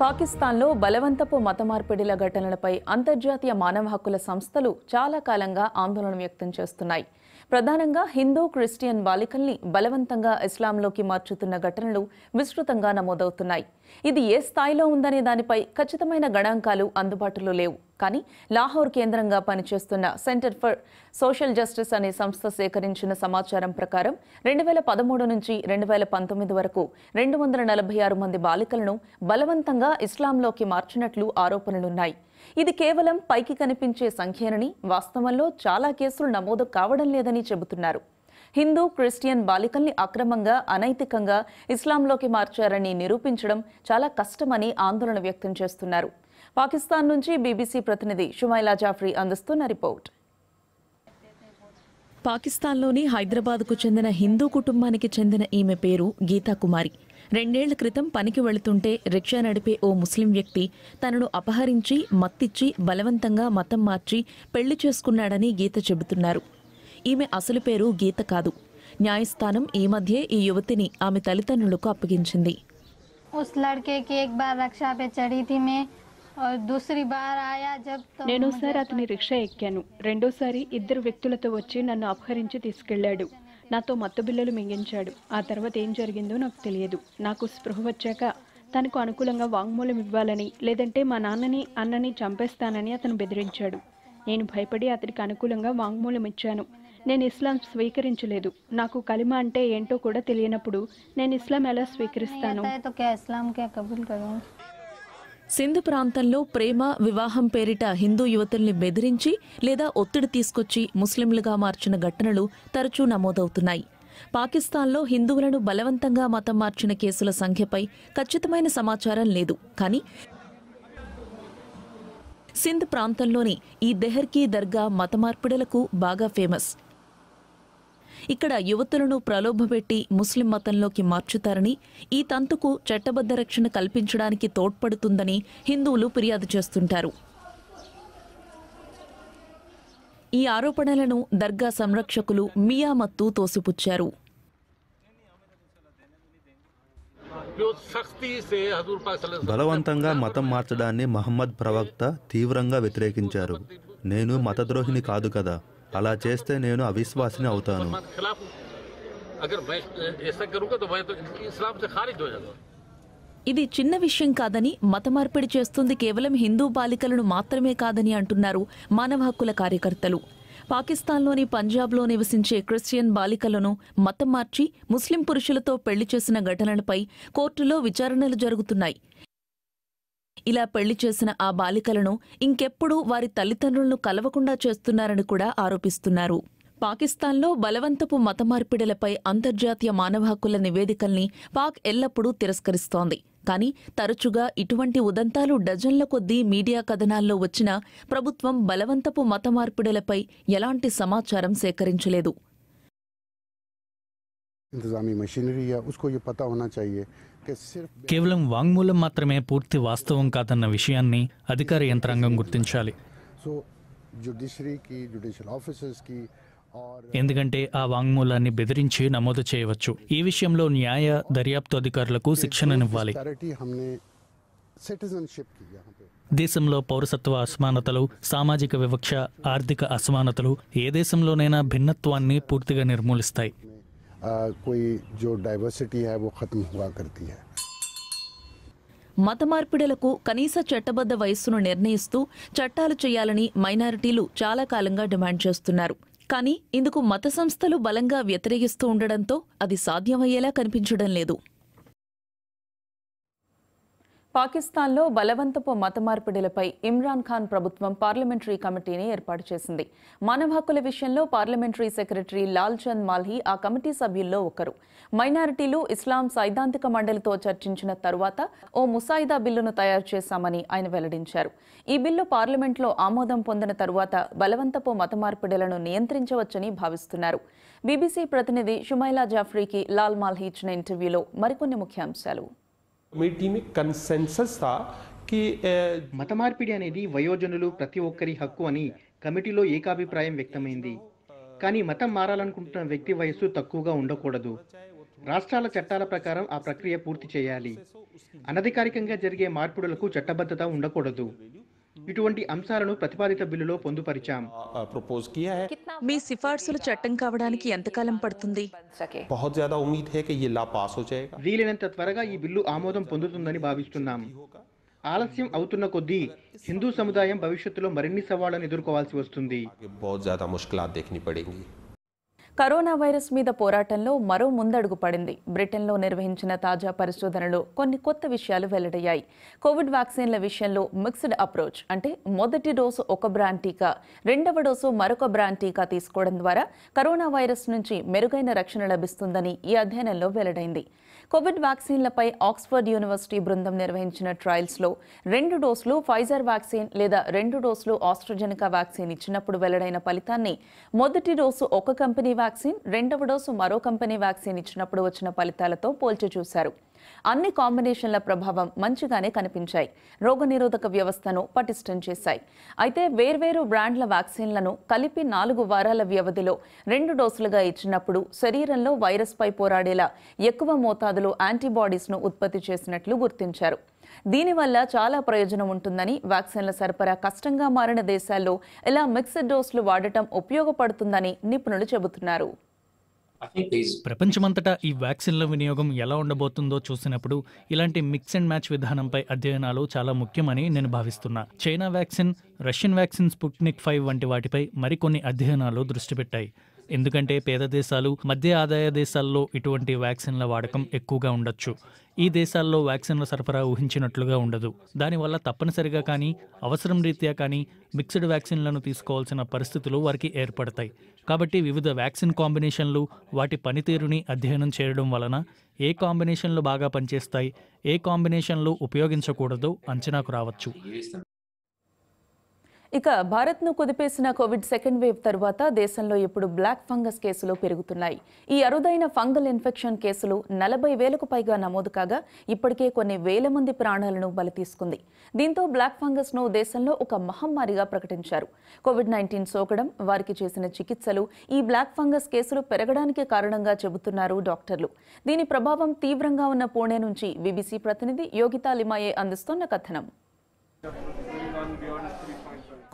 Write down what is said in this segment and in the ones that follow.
పాకిస్తాన్లో బలవంతపు మత మార్పిడిల ఘటనలపై అంతర్జాతీయ మానవ హక్కుల సంస్థలు చాలా కాలంగా ఆందోళన వ్యక్తం చేస్తున్నాయి ప్రధానంగా హిందూ క్రిస్టియన్ బాలికల్ని బలవంతంగా ఇస్లాంలోకి మార్చుతున్న ఘటనలు విస్తృతంగా నమోదవుతున్నాయి ఇది ఏ స్థాయిలో ఉందనే దానిపై ఖచ్చితమైన గణాంకాలు అందుబాటులో లేవు కానీ లాహోర్ కేంద్రంగా పనిచేస్తున్న సెంటర్ ఫర్ సోషల్ జస్టిస్ అనే సంస్థ సేకరించిన సమాచారం ప్రకారం రెండు వేల పదమూడు నుంచి రెండు వేల పంతొమ్మిది వరకు రెండు వందల నలభై ఆరు మంది బాలికలను బలవంతంగా ఇస్లాంలోకి మార్చినట్లు ఆరోపణలున్నాయి ఇది కేవలం పైకి కనిపించే సంఖ్యనని వాస్తవంలో చాలా కేసులు నమోదు కావడం లేదని చెబుతున్నారు హిందూ క్రిస్టియన్ బాలికల్ని అక్రమంగా అనైతికంగా ఇస్లాంలోకి మార్చారని నిరూపించడం చాలా కష్టమని ఆందోళన వ్యక్తం చేస్తున్నారు పాకిస్తాన్ నుంచి బీబీసీ ప్రతినిధి షుమైలా జాఫ్రీ అందిస్తున్న రిపోర్ట్ పాకిస్తాన్లోని హైదరాబాద్కు చెందిన హిందూ కుటుంబానికి చెందిన ఈమె పేరు గీతా కుమారి రెండేళ్ల క్రితం పనికి వెళుతుంటే రిక్షా నడిపే ఓ ముస్లిం వ్యక్తి తనను అపహరించి మత్తిచ్చి బలవంతంగా మతం మార్చి పెళ్లి చేసుకున్నాడని గీత చెబుతున్నారు ఈమె అసలు పేరు గీత కాదు న్యాయస్థానం ఈ మధ్య ఈ యువతిని ఆమె తల్లిదండ్రులకు అప్పగించింది నేను ఒకసారి అతని రిక్షా ఎక్కాను రెండోసారి ఇద్దరు వ్యక్తులతో వచ్చి నన్ను అపహరించి తీసుకెళ్లాడు నాతో బిల్లలు మింగించాడు ఆ తర్వాత ఏం జరిగిందో నాకు తెలియదు నాకు స్పృహ వచ్చాక తనకు అనుకూలంగా వాంగ్మూలం ఇవ్వాలని లేదంటే మా నాన్నని అన్నని చంపేస్తానని అతను బెదిరించాడు నేను భయపడి అతనికి అనుకూలంగా వాంగ్మూలం ఇచ్చాను నేను ఇస్లాం స్వీకరించలేదు నాకు కలిమ అంటే ఏంటో కూడా తెలియనప్పుడు నేను ఇస్లాం ఎలా స్వీకరిస్తాను సింధు ప్రాంతంలో ప్రేమ వివాహం పేరిట హిందూ యువతుల్ని బెదిరించి లేదా ఒత్తిడి తీసుకొచ్చి ముస్లింలుగా మార్చిన ఘటనలు తరచూ నమోదవుతున్నాయి పాకిస్తాన్లో హిందువులను బలవంతంగా మతం మార్చిన కేసుల సంఖ్యపై ఖచ్చితమైన సమాచారం లేదు కానీ సింధ్ ప్రాంతంలోని ఈ దెహర్కీ దర్గా మత మార్పిడులకు బాగా ఫేమస్ ఇక్కడ యువతులను ప్రలోభపెట్టి ముస్లిం మతంలోకి మార్చుతారని ఈ తంతుకు చట్టబద్ధ రక్షణ కల్పించడానికి తోడ్పడుతుందని హిందువులు ఫిర్యాదు చేస్తుంటారు ఈ ఆరోపణలను దర్గా సంరక్షకులు మియామత్తు తోసిపుచ్చారు బలవంతంగా మతం మార్చడాన్ని మహమ్మద్ ప్రవక్త తీవ్రంగా వ్యతిరేకించారు నేను మతద్రోహిని కాదు కదా అలా చేస్తే నేను అవిశ్వాసిని అవుతాను ఇది చిన్న విషయం కాదని మతమార్పిడి చేస్తుంది కేవలం హిందూ బాలికలను మాత్రమే కాదని అంటున్నారు మానవ హక్కుల కార్యకర్తలు పాకిస్తాన్లోని పంజాబ్లో నివసించే క్రిస్టియన్ బాలికలను మతం మార్చి ముస్లిం పురుషులతో పెళ్లి చేసిన ఘటనలపై కోర్టులో విచారణలు జరుగుతున్నాయి ఇలా పెళ్లి చేసిన ఆ బాలికలను ఇంకెప్పుడూ వారి తల్లిదండ్రులను కలవకుండా చేస్తున్నారని కూడా ఆరోపిస్తున్నారు పాకిస్తాన్లో బలవంతపు మత మార్పిడులపై అంతర్జాతీయ మానవ హక్కుల నివేదికల్ని పాక్ ఎల్లప్పుడూ తిరస్కరిస్తోంది కానీ తరచుగా ఇటువంటి ఉదంతాలు డజన్ల కొద్దీ మీడియా కథనాల్లో వచ్చినా ప్రభుత్వం బలవంతపు మత మార్పిడులపై ఎలాంటి సమాచారం సేకరించలేదు ఇంతజామీ కేవలం వాంగ్మూలం మాత్రమే పూర్తి వాస్తవం కాదన్న విషయాన్ని అధికార యంత్రాంగం గుర్తించాలి uh, ఎందుకంటే ఆ వాంగ్మూలాన్ని బెదిరించి నమోదు చేయవచ్చు ఈ విషయంలో న్యాయ దర్యాప్తు అధికారులకు శిక్షణనివ్వాలి దేశంలో పౌరసత్వ అసమానతలు సామాజిక వివక్ష ఆర్థిక అసమానతలు ఏ దేశంలోనైనా భిన్నత్వాన్ని పూర్తిగా నిర్మూలిస్తాయి కొయి జో డైవర్సిటీ హై వో ख़त्म హువా करती హై మత మార్పిడలకు కనీస చట్టబద్ధ వయస్సును నిర్ణయిస్తూ చట్టాలు చేయాలని మైనారిటీలు చాలా కాలంగా డిమాండ్ చేస్తున్నారు కానీ ఇందుకు మత సంస్థలు బలంగా వ్యతిరేకిస్తూ ఉండడంతో అది సాధ్యమయ్యేలా కనిపించడం లేదు పాకిస్తాన్లో బలవంతపు మత మార్పిడిలపై ఇమ్రాన్ ఖాన్ ప్రభుత్వం పార్లమెంటరీ కమిటీని ఏర్పాటు చేసింది మానవ హక్కుల విషయంలో పార్లమెంటరీ సెక్రటరీ లాల్ చంద్ మాల్హీ ఆ కమిటీ సభ్యుల్లో ఒకరు మైనారిటీలు ఇస్లాం సైద్ధాంతిక మండలితో చర్చించిన తరువాత ఓ ముసాయిదా బిల్లును తయారు చేశామని ఆయన వెల్లడించారు ఈ బిల్లు పార్లమెంట్లో ఆమోదం పొందిన తరువాత బలవంతపు మత మార్పిడిలను నియంత్రించవచ్చని భావిస్తున్నారు బీబీసీ ప్రతినిధి షుమైలా జాఫ్రీకి లాల్ మాల్హి ఇచ్చిన ఇంటర్వ్యూలో మరికొన్ని ముఖ్యాంశాలు కమిటీ మీ కన్సెన్సస్ తా కి మత మార్పిడి అనేది వయోజనులు ప్రతి ఒక్కరి హక్కు అని కమిటీలో ఏకాభిప్రాయం వ్యక్తమైంది కానీ మతం మారాలనుకుంటున్న వ్యక్తి వయస్సు తక్కువగా ఉండకూడదు రాష్ట్రాల చట్టాల ప్రకారం ఆ ప్రక్రియ పూర్తి చేయాలి అనధికారికంగా జరిగే మార్పుడులకు చట్టబద్ధత ఉండకూడదు ఇటువంటి అంశాలను ప్రతిపాదిత బిల్లులో పొందుపరిచాం మీ సిఫార్సులు చట్టం కావడానికి ఎంతకాలం పడుతుంది వీలైనంత త్వరగా ఈ బిల్లు ఆమోదం పొందుతుందని భావిస్తున్నాం ఆలస్యం అవుతున్న కొద్దీ హిందూ సముదాయం భవిష్యత్తులో మరిన్ని సవాళ్లను ఎదుర్కోవాల్సి వస్తుంది కరోనా వైరస్ మీద పోరాటంలో మరో ముందడుగు పడింది బ్రిటన్లో నిర్వహించిన తాజా పరిశోధనలో కొన్ని కొత్త విషయాలు వెల్లడయ్యాయి కోవిడ్ వ్యాక్సిన్ల విషయంలో మిక్స్డ్ అప్రోచ్ అంటే మొదటి డోసు ఒక బ్రాండ్ టీకా రెండవ డోసు మరొక బ్రాండ్ టీకా తీసుకోవడం ద్వారా కరోనా వైరస్ నుంచి మెరుగైన రక్షణ లభిస్తుందని ఈ అధ్యయనంలో వెల్లడైంది కోవిడ్ వ్యాక్సిన్లపై ఆక్స్ఫర్డ్ యూనివర్సిటీ బృందం నిర్వహించిన ట్రయల్స్లో రెండు డోసులు ఫైజర్ వ్యాక్సిన్ లేదా రెండు డోసులు ఆస్ట్రజెనికా వ్యాక్సిన్ ఇచ్చినప్పుడు వెల్లడైన ఫలితాన్ని మొదటి డోసు ఒక కంపెనీ వ్యాక్సిన్ రెండవ డోసు మరో కంపెనీ వ్యాక్సిన్ ఇచ్చినప్పుడు వచ్చిన ఫలితాలతో పోల్చి చూశారు అన్ని కాంబినేషన్ల ప్రభావం మంచిగానే కనిపించాయి రోగనిరోధక వ్యవస్థను పటిష్టం చేశాయి అయితే వేర్వేరు బ్రాండ్ల వ్యాక్సిన్లను కలిపి నాలుగు వారాల వ్యవధిలో రెండు డోసులుగా ఇచ్చినప్పుడు శరీరంలో వైరస్పై పోరాడేలా ఎక్కువ మోతాదులో యాంటీబాడీస్ను ఉత్పత్తి చేసినట్లు గుర్తించారు దీనివల్ల చాలా ప్రయోజనం ఉంటుందని వ్యాక్సిన్ల సరఫరా కష్టంగా మారిన దేశాల్లో ఇలా మిక్స్డ్ డోసులు వాడటం ఉపయోగపడుతుందని నిపుణులు చెబుతున్నారు ప్రపంచమంతటా ఈ వ్యాక్సిన్ల వినియోగం ఎలా ఉండబోతుందో చూసినప్పుడు ఇలాంటి మిక్స్ అండ్ మ్యాచ్ విధానంపై అధ్యయనాలు చాలా ముఖ్యమని నేను భావిస్తున్నా China vaccine Russian vaccine Sputnik five వంటి వాటిపై మరికొన్ని అధ్యయనాలు దృష్టి పెట్టాయి ఎందుకంటే పేద దేశాలు మధ్య ఆదాయ దేశాల్లో ఇటువంటి వ్యాక్సిన్ల వాడకం ఎక్కువగా ఉండొచ్చు ఈ దేశాల్లో వ్యాక్సిన్ల సరఫరా ఊహించినట్లుగా ఉండదు దానివల్ల తప్పనిసరిగా కానీ అవసరం రీత్యా కానీ మిక్స్డ్ వ్యాక్సిన్లను తీసుకోవాల్సిన పరిస్థితులు వారికి ఏర్పడతాయి కాబట్టి వివిధ వ్యాక్సిన్ కాంబినేషన్లు వాటి పనితీరుని అధ్యయనం చేయడం వలన ఏ కాంబినేషన్లు బాగా పనిచేస్తాయి ఏ కాంబినేషన్లు ఉపయోగించకూడదో అంచనాకు రావచ్చు ఇక భారత్ను కుదిపేసిన కోవిడ్ సెకండ్ వేవ్ తర్వాత దేశంలో ఇప్పుడు బ్లాక్ ఫంగస్ కేసులు పెరుగుతున్నాయి ఈ అరుదైన ఫంగల్ ఇన్ఫెక్షన్ కేసులు నలభై వేలకు పైగా నమోదు కాగా ఇప్పటికే కొన్ని వేల మంది ప్రాణాలను బలి తీసుకుంది దీంతో బ్లాక్ ఫంగస్ను దేశంలో ఒక మహమ్మారిగా ప్రకటించారు కోవిడ్ నైన్టీన్ సోకడం వారికి చేసిన చికిత్సలు ఈ బ్లాక్ ఫంగస్ కేసులు పెరగడానికి కారణంగా చెబుతున్నారు డాక్టర్లు దీని ప్రభావం తీవ్రంగా ఉన్న పూణే నుంచి బీబీసీ ప్రతినిధి యోగితా లిమాయే అందిస్తున్న కథనం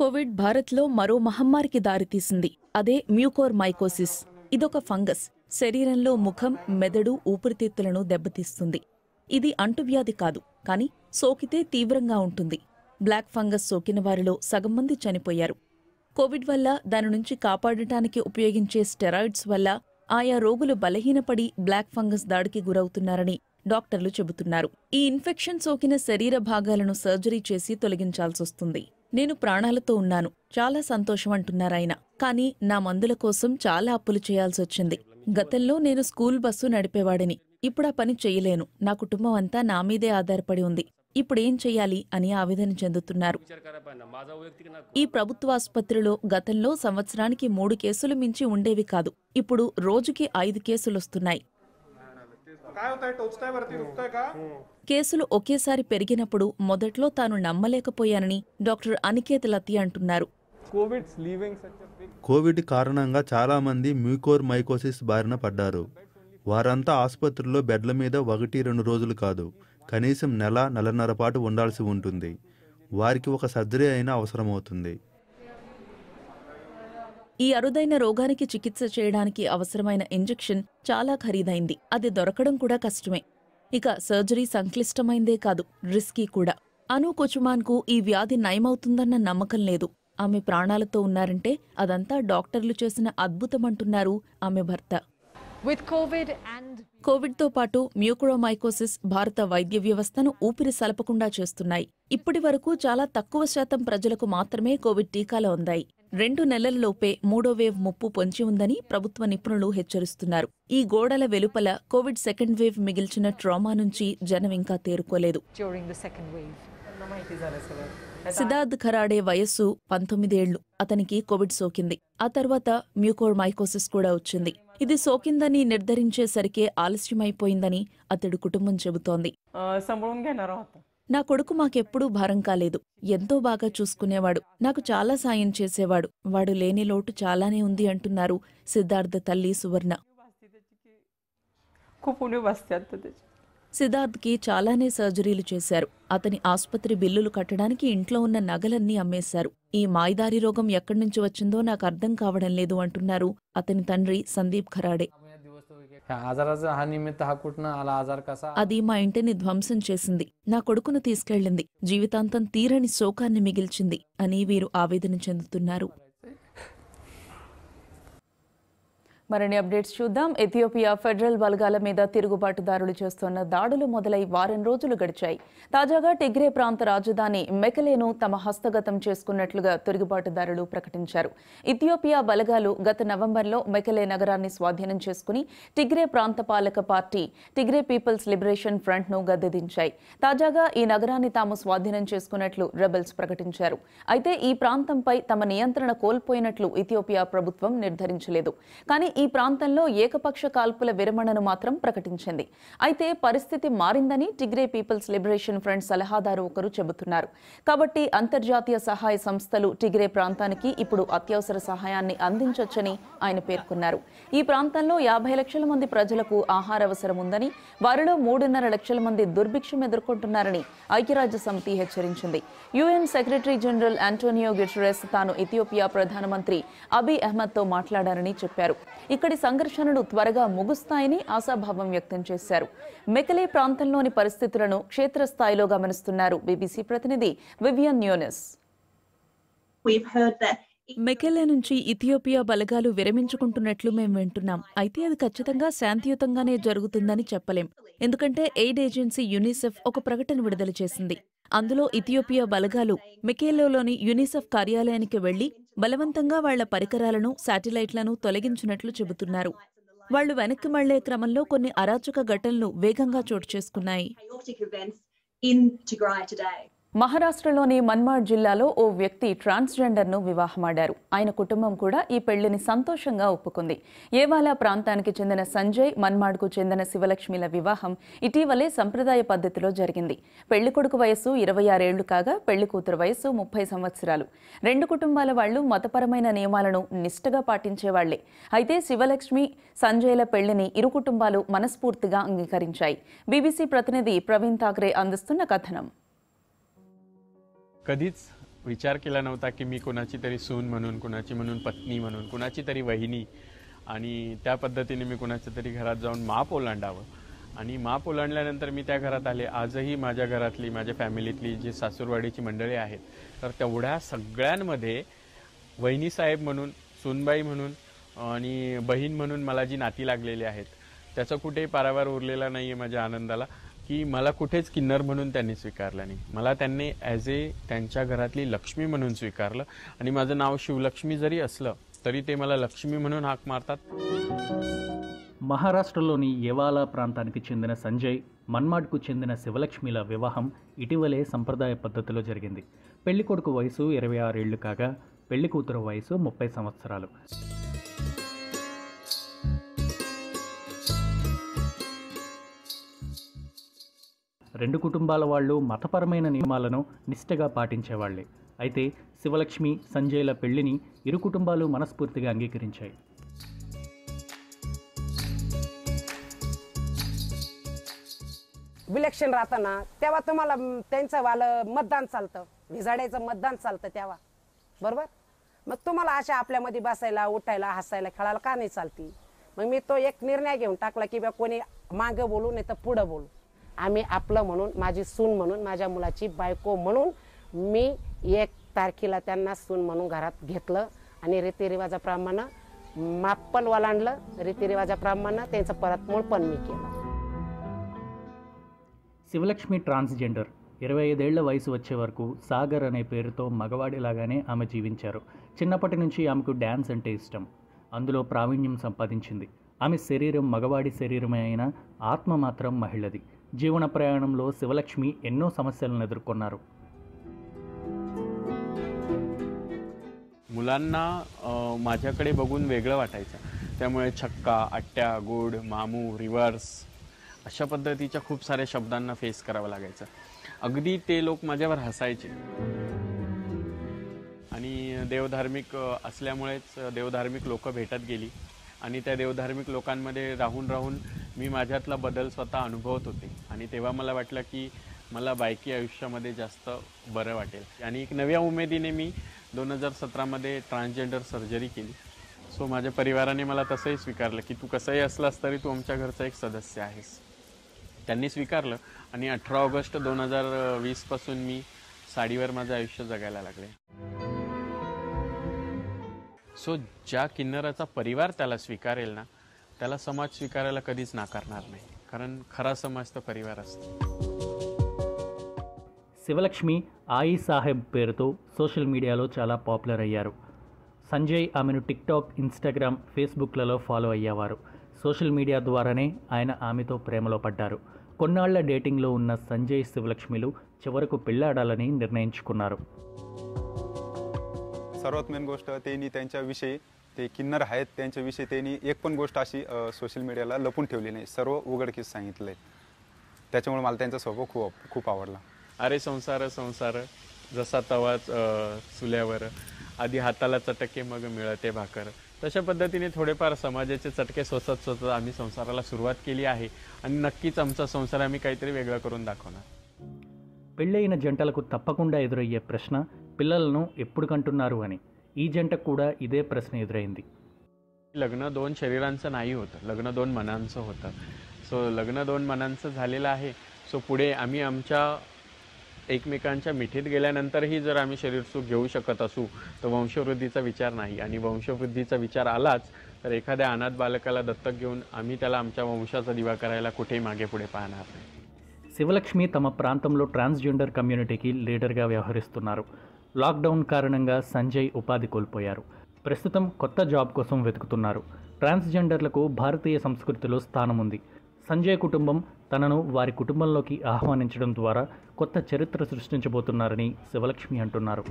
కోవిడ్ భారత్లో మరో మహమ్మారికి దారితీసింది అదే మ్యూకోర్ మైకోసిస్ ఇదొక ఫంగస్ శరీరంలో ముఖం మెదడు ఊపిరితిత్తులను దెబ్బతీస్తుంది ఇది అంటువ్యాధి కాదు కానీ సోకితే తీవ్రంగా ఉంటుంది బ్లాక్ ఫంగస్ సోకిన వారిలో సగం మంది చనిపోయారు కోవిడ్ వల్ల దాని నుంచి కాపాడటానికి ఉపయోగించే స్టెరాయిడ్స్ వల్ల ఆయా రోగులు బలహీనపడి బ్లాక్ ఫంగస్ దాడికి గురవుతున్నారని డాక్టర్లు చెబుతున్నారు ఈ ఇన్ఫెక్షన్ సోకిన శరీర భాగాలను సర్జరీ చేసి తొలగించాల్సొస్తుంది నేను ప్రాణాలతో ఉన్నాను చాలా సంతోషం అంటున్నారాయన కానీ నా మందుల కోసం చాలా అప్పులు చేయాల్సొచ్చింది గతంలో నేను స్కూల్ బస్సు నడిపేవాడిని ఇప్పుడా పని చేయలేను నా కుటుంబం అంతా నా మీదే ఆధారపడి ఉంది ఇప్పుడేం చేయాలి అని ఆవేదన చెందుతున్నారు ఈ ప్రభుత్వాసుపత్రిలో గతంలో సంవత్సరానికి మూడు కేసులు మించి ఉండేవి కాదు ఇప్పుడు రోజుకి ఐదు కేసులొస్తున్నాయి కేసులు ఒకేసారి పెరిగినప్పుడు మొదట్లో తాను నమ్మలేకపోయానని డాక్టర్ అనికేత్ లతీ అంటున్నారు కోవిడ్ కారణంగా చాలామంది మ్యూకోర్ మైకోసిస్ బారిన పడ్డారు వారంతా ఆసుపత్రిలో బెడ్ల మీద ఒకటి రెండు రోజులు కాదు కనీసం నెల నెలన్నర పాటు ఉండాల్సి ఉంటుంది వారికి ఒక సర్జరీ అయినా అవసరమవుతుంది ఈ అరుదైన రోగానికి చికిత్స చేయడానికి అవసరమైన ఇంజెక్షన్ చాలా ఖరీదైంది అది దొరకడం కూడా కష్టమే ఇక సర్జరీ సంక్లిష్టమైందే కాదు రిస్కీ కూడా అను కుచుమాన్కు ఈ వ్యాధి నయమవుతుందన్న నమ్మకం లేదు ఆమె ప్రాణాలతో ఉన్నారంటే అదంతా డాక్టర్లు చేసిన అద్భుతమంటున్నారు ఆమె భర్త కోవిడ్తో పాటు మ్యూక్రోమైకోసిస్ భారత వైద్య వ్యవస్థను ఊపిరి సలపకుండా చేస్తున్నాయి ఇప్పటి వరకు చాలా తక్కువ శాతం ప్రజలకు మాత్రమే కోవిడ్ టీకాలు అందాయి రెండు నెలల్లోపే మూడో వేవ్ ముప్పు పొంచి ఉందని ప్రభుత్వ నిపుణులు హెచ్చరిస్తున్నారు ఈ గోడల వెలుపల కోవిడ్ సెకండ్ వేవ్ మిగిల్చిన ట్రామా నుంచి జనం ఇంకా తేరుకోలేదు సిద్ధార్థ్ ఖరాడే వయస్సు పంతొమ్మిదేళ్లు అతనికి కోవిడ్ సోకింది ఆ తర్వాత మ్యూకోర్ మైకోసిస్ కూడా వచ్చింది ఇది సోకిందని నిర్ధారించేసరికే ఆలస్యమైపోయిందని అతడు కుటుంబం చెబుతోంది నా కొడుకు మాకెప్పుడూ భారం కాలేదు ఎంతో బాగా చూసుకునేవాడు నాకు చాలా సాయం చేసేవాడు వాడు లేని లోటు చాలానే ఉంది అంటున్నారు సిద్ధార్థ తల్లి సువర్ణ సిద్ధార్థ్కి చాలానే సర్జరీలు చేశారు అతని ఆసుపత్రి బిల్లులు కట్టడానికి ఇంట్లో ఉన్న నగలన్నీ అమ్మేశారు ఈ మాయిదారి రోగం ఎక్కడి నుంచి వచ్చిందో నాకు అర్థం కావడం లేదు అంటున్నారు అతని తండ్రి సందీప్ ఖరాడే అది మా ఇంటిని ధ్వంసం చేసింది నా కొడుకును తీసుకెళ్లింది జీవితాంతం తీరని శోకాన్ని మిగిల్చింది అని వీరు ఆవేదన చెందుతున్నారు మరిన్ని అప్డేట్స్ చూద్దాం ఎథియోపియా ఫెడరల్ బలగాల మీద తిరుగుబాటుదారులు చేస్తున్న దాడులు మొదలై వారం రోజులు గడిచాయి తాజాగా టిగ్రే ప్రాంత రాజధాని మెకలేను తమ హస్తగతం చేసుకున్నట్లుగా తిరుగుబాటుదారులు ప్రకటించారు ఇథియోపియా బలగాలు గత నవంబర్లో మెకలే నగరాన్ని స్వాధీనం చేసుకుని టిగ్రే ప్రాంత పాలక పార్టీ టిగ్రే పీపుల్స్ లిబరేషన్ ఫ్రంట్ను గద్దెదించాయి తాజాగా ఈ నగరాన్ని తాము స్వాధీనం చేసుకున్నట్లు రెబెల్స్ ప్రకటించారు అయితే ఈ ప్రాంతంపై తమ నియంత్రణ కోల్పోయినట్లు ఇథియోపియా ప్రభుత్వం నిర్ధారించలేదు కానీ ఈ ప్రాంతంలో ఏకపక్ష కాల్పుల విరమణను మాత్రం ప్రకటించింది అయితే పరిస్థితి మారిందని టిగ్రే పీపుల్స్ లిబరేషన్ ఫ్రంట్ సలహాదారు ఒకరు చెబుతున్నారు కాబట్టి అంతర్జాతీయ సహాయ సంస్థలు టిగ్రే ప్రాంతానికి ఇప్పుడు అత్యవసర సహాయాన్ని అందించొచ్చని ఆయన పేర్కొన్నారు ఈ ప్రాంతంలో యాభై లక్షల మంది ప్రజలకు ఆహార అవసరం ఉందని వారిలో మూడున్నర లక్షల మంది దుర్భిక్షం ఎదుర్కొంటున్నారని ఐక్యరాజ్య సమితి హెచ్చరించింది UN secretary general Antonio Guterres తాను ఇథియోపియా ప్రధానమంత్రి అబీ అహ్మద్తో మాట్లాడారని చెప్పారు ఇక్కడి సంఘర్షణలు త్వరగా ముగుస్తాయని ఆశాభావం వ్యక్తం చేశారు మెకలే ప్రాంతంలోని పరిస్థితులను క్షేత్రస్థాయిలో గమనిస్తున్నారు బీబీసీ ప్రతినిధి వివియన్ న్యూనెస్ We've మెకెల్లే నుంచి ఇథియోపియా బలగాలు విరమించుకుంటున్నట్లు మేము వింటున్నాం అయితే అది ఖచ్చితంగా శాంతియుతంగానే జరుగుతుందని చెప్పలేం ఎందుకంటే ఎయిడ్ ఏజెన్సీ యునిసెఫ్ ఒక ప్రకటన విడుదల చేసింది అందులో ఇథియోపియా బలగాలు మికేలోలోని యునిసెఫ్ కార్యాలయానికి వెళ్లి బలవంతంగా వాళ్ల పరికరాలను శాటిలైట్లను తొలగించినట్లు చెబుతున్నారు వాళ్లు వెనక్కి మళ్లే క్రమంలో కొన్ని అరాచక ఘటనలు వేగంగా చోటు చేసుకున్నాయి మహారాష్ట్రలోని మన్మాడ్ జిల్లాలో ఓ వ్యక్తి ట్రాన్స్జెండర్ను వివాహమాడారు ఆయన కుటుంబం కూడా ఈ పెళ్లిని సంతోషంగా ఒప్పుకుంది ఏవాలా ప్రాంతానికి చెందిన సంజయ్ మన్మాడ్కు చెందిన శివలక్ష్మిల వివాహం ఇటీవలే సంప్రదాయ పద్ధతిలో జరిగింది పెళ్లి కొడుకు వయస్సు ఇరవై ఆరేళ్లు కాగా పెళ్లి కూతురు వయస్సు ముప్పై సంవత్సరాలు రెండు కుటుంబాల వాళ్ళు మతపరమైన నియమాలను నిష్ఠగా పాటించేవాళ్లే అయితే శివలక్ష్మి సంజయ్ల పెళ్లిని ఇరు కుటుంబాలు మనస్ఫూర్తిగా అంగీకరించాయి బీబీసీ ప్రతినిధి ప్రవీణ్ ఠాక్రే అందిస్తున్న కథనం कधीच विचार केला नव्हता की मी कोणाची तरी सून म्हणून कुणाची म्हणून पत्नी म्हणून कुणाची तरी वहिनी आणि त्या पद्धतीने मी कुणाच्या तरी घरात जाऊन माप ओलांडावं आणि माप ओलांडल्यानंतर मी त्या घरात आले आजही माझ्या घरातली माझ्या फॅमिलीतली जी सासूरवाडीची मंडळी आहेत तर तेवढ्या सगळ्यांमध्ये वहिनीसाहेब म्हणून सूनबाई म्हणून आणि बहीण म्हणून मला जी नाती लागलेली आहेत त्याचा कुठेही पारावार उरलेला नाही आहे माझ्या आनंदाला की मला कुठेच किन्नर म्हणून त्यांनी स्वीकारलं नाही मला त्यांनी ॲज ए त्यांच्या घरातली लक्ष्मी म्हणून स्वीकारलं आणि माझं नाव शिवलक्ष्मी जरी असलं ते मला लक्ष्मी म्हणून हाक मारतात మహారాష్ట్రలోని యవాల ప్రాంతానికి చెందిన సంజయ్ మన్మాడ్కు చెందిన శివలక్ష్మిల వివాహం ఇటీవలే సంప్రదాయ పద్ధతిలో జరిగింది పెళ్లి కొడుకు వయసు ఇరవై ఆరేళ్లు కాగా పెళ్లి కూతురు వయసు ముప్పై సంవత్సరాలు రెండు కుటుంబాల వాళ్ళు మతపరమైన నియమాలను నిష్ఠగా పాటించేవాళ్లే అయితే శివలక్ష్మి సంజయ్ల పెళ్లిని ఇరు కుటుంబాలు మనస్ఫూర్తిగా అంగీకరించాయి इलेक्शन राहतं ना तेव्हा तुम्हाला त्यांचं वालं मतदान चालतं विझाडायचं मतदान चालतं तेव्हा बरोबर मग तुम्हाला अशा आपल्यामध्ये बसायला उठायला हसायला खेळायला का नाही चालती मग मी तो एक निर्णय घेऊन टाकला की बा कोणी मागं बोलू नाही तर पुढं बोलू आम्ही आपलं म्हणून माझी सून म्हणून माझ्या मुलाची बायको म्हणून मी एक तारखेला त्यांना सून म्हणून घरात घेतलं आणि रीतिरिवाजाप्रमाणे माप पण ओलांडलं रीतिरिवाजाप्रमाणे त्यांचं परतमोड पण मी केलं శివలక్ష్మి ట్రాన్స్జెండర్ ఇరవై ఐదేళ్ల వయసు వచ్చే వరకు సాగర్ అనే పేరుతో మగవాడిలాగానే ఆమె జీవించారు చిన్నప్పటి నుంచి ఆమెకు డ్యాన్స్ అంటే ఇష్టం అందులో ప్రావీణ్యం సంపాదించింది ఆమె శరీరం मगवाडी శరీరమే అయినా ఆత్మ మాత్రం మహిళది జీవన ప్రయాణంలో శివలక్ష్మి ఎన్నో సమస్యలను ఎదుర్కొన్నారు मुलांना माझ्याकडे बघून वेगळं वाटायचं त्यामुळे छक्का आट्ट्या गुड मामू रिव्हर्स अशा पद्धतीच्या खूप साऱ्या शब्दांना फेस करावं लागायचं अगदी ते लोक माझ्यावर हसायचे आणि देवधार्मिक असल्यामुळेच देवधार्मिक लोक भेटत गेली आणि त्या देवधार्मिक लोकांमध्ये राहून राहून मी माझ्यातला बदल स्वतः अनुभवत होते आणि तेव्हा मला वाटलं की मला बायकी आयुष्यामध्ये जास्त बरं वाटेल आणि एक नव्या उमेदीने मी दोन हजार सतरामध्ये ट्रान्सजेंडर सर्जरी केली सो माझ्या परिवाराने मला तसंही स्वीकारलं की तू कसंही असलास तरी तू आमच्या घरचा एक सदस्य आहेस त्यांनी स्वीकारलं आणि अठरा ऑगस्ट दोन हजार वीसपासून मी साडीवर माझं आयुष्य जगायला लागले सो ज्या किन्नराचा परिवार त्याला स्वीकारेल ना त्याला समाज स्वीकारायला कधीच नाकारणार नाही कारण खरा समाज तर परिवार असतो శివలక్ష్మి ఆయి సాహెబ్ పేరుతో సోషల్ మీడియాలో చాలా పాపులర్ అయ్యారు సంజయ్ ఆమెను టిక్టాక్ ఇన్స్టాగ్రామ్ ఫేస్బుక్లలో ఫాలో అయ్యేవారు సోషల్ మీడియా ద్వారానే ఆయన ఆమెతో ప్రేమలో పడ్డారు కొన్నాళ్ల డేటింగ్లో ఉన్న సంజయ్ శివలక్ష్మిలు చివరకు పెళ్ళాడాలని నిర్ణయించుకున్నారు सर्वात मेन गोष्ट त्यांनी त्यांच्याविषयी ते किन्नर आहेत त्यांच्याविषयी त्यांनी एक पण गोष्ट अशी सोशल मीडियाला लपून ठेवली नाही सर्व उघडकीस सांगितलंय त्याच्यामुळे मला त्यांचा स्वभाव खूप खूप आवडला अरे संसार संसार जसा तवाच चुल्यावर आधी हाताला चटके मग मिळते भाकर तशा पद्धतीने थोडेफार समाजाचे चटके स्वसत स्वतः आम्ही संसाराला सुरुवात केली आहे आणि नक्कीच आमचा संसार आम्ही काहीतरी वेगळा करून दाखवणार పెళ్ళైన జంటలకు తప్పకుండా ఎదురయ్యే प्रश्न పిల్లలను ఎప్పుడు కంటున్నారు అని ఈ జంటకు కూడా ఇదే ప్రశ్న ఎదురైంది लग्न दोन शरीरांचं नाही होतं लग्न दोन मनांचं होतं सो लग्न दोन मनांचं झालेलं आहे सो पुढे आम्ही आमच्या एकमेकांच्या मिठीत गेल्यानंतरही जर आम्ही शरीरसुख घेऊ शकत असू तर वंशवृद्धीचा विचार नाही आणि वंशवृद्धीचा विचार आलाच तर एखाद्या अनाथ बालकाला दत्तक घेऊन आम्ही त्याला आमच्या वंशाचा दिवा करायला कुठे मागे पुढे पाहणार नाही तम తమ ప్రాంతంలో कम्युनिटीकी కమ్యూనిటీకి లీడర్గా వ్యవహరిస్తున్నారు లాక్డౌన్ కారణంగా సంజయ్ ఉపాధి కోల్పోయారు ప్రస్తుతం కొత్త జాబ్ కోసం వెతుకుతున్నారు ట్రాన్స్జెండర్లకు భారతీయ సంస్కృతిలో స్థానం ఉంది సంజయ్ కుటుంబం తనను వారి కుటుంబంలోకి ఆహ్వానించడం ద్వారా కొత్త చరిత్ర సృష్టించబోతున్నారని శివలక్ష్మి అంటున్నారు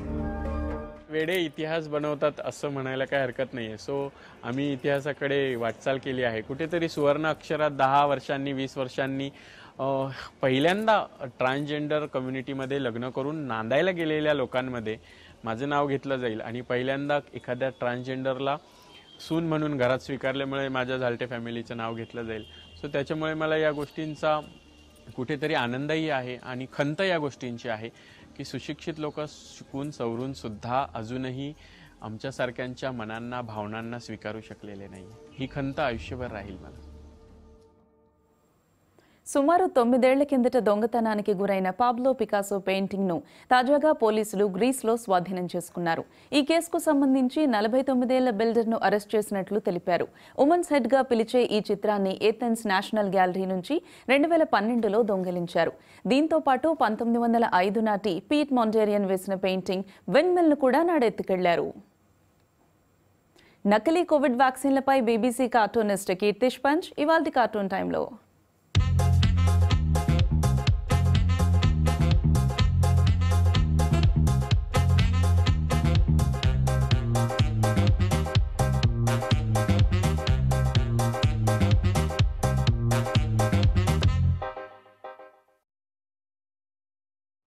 वेळे इतिहास बनवतात असं म्हणायला హరకత్ हरकत नाही आहे सो आम्ही వాట్సాల్ కెలి ఆహే కుటే తరి సువర్ణ అక్షరా దహా వర్షాన్ని వీస్ వర్షాన్ని पहिल्यांदा ट्रान्सजेंडर कम्युनिटीमध्ये लग्न करून नांदायला गेलेल्या लोकांमध्ये माझं नाव घेतलं जाईल आणि पहिल्यांदा एखाद्या ट्रान्सजेंडरला सून म्हणून घरात स्वीकारल्यामुळे माझ्या झालटे फॅमिलीचं नाव घेतलं जाईल सो त्याच्यामुळे मला या गोष्टींचा कुठेतरी आनंदही आहे आणि खंत या गोष्टींची आहे की सुशिक्षित लोक शिकून सवरून सुद्धा अजूनही आमच्यासारख्यांच्या मनांना भावनांना स्वीकारू शकलेले नाही ही खंत आयुष्यभर राहील मला సుమారు తొమ్మిదేళ్ల కిందట దొంగతనానికి గురైన పాబ్లో పికాసో పెయింటింగ్ను తాజాగా పోలీసులు గ్రీస్లో స్వాధీనం చేసుకున్నారు ఈ కేసుకు సంబంధించి నలభై తొమ్మిదేళ్ల బిల్డర్ను అరెస్ట్ చేసినట్లు తెలిపారు ఉమెన్స్ హెడ్గా పిలిచే ఈ చిత్రాన్ని ఏథెన్స్ నేషనల్ గ్యాలరీ నుంచి రెండు వేల పన్నెండులో దొంగిలించారు దీంతో పాటు పంతొమ్మిది వందల ఐదు నాటి పీట్ మొండేరియన్ వేసిన పెయింటింగ్ విన్మిల్ను కూడా నాడెత్తుకెళ్లారు నకిలీ కోవిడ్ వ్యాక్సిన్లపై బీబీసీ కార్టూనిస్ట్ కీర్తిష్ పంచ్ ఇవాల్టి కార్టూన్ టైంలో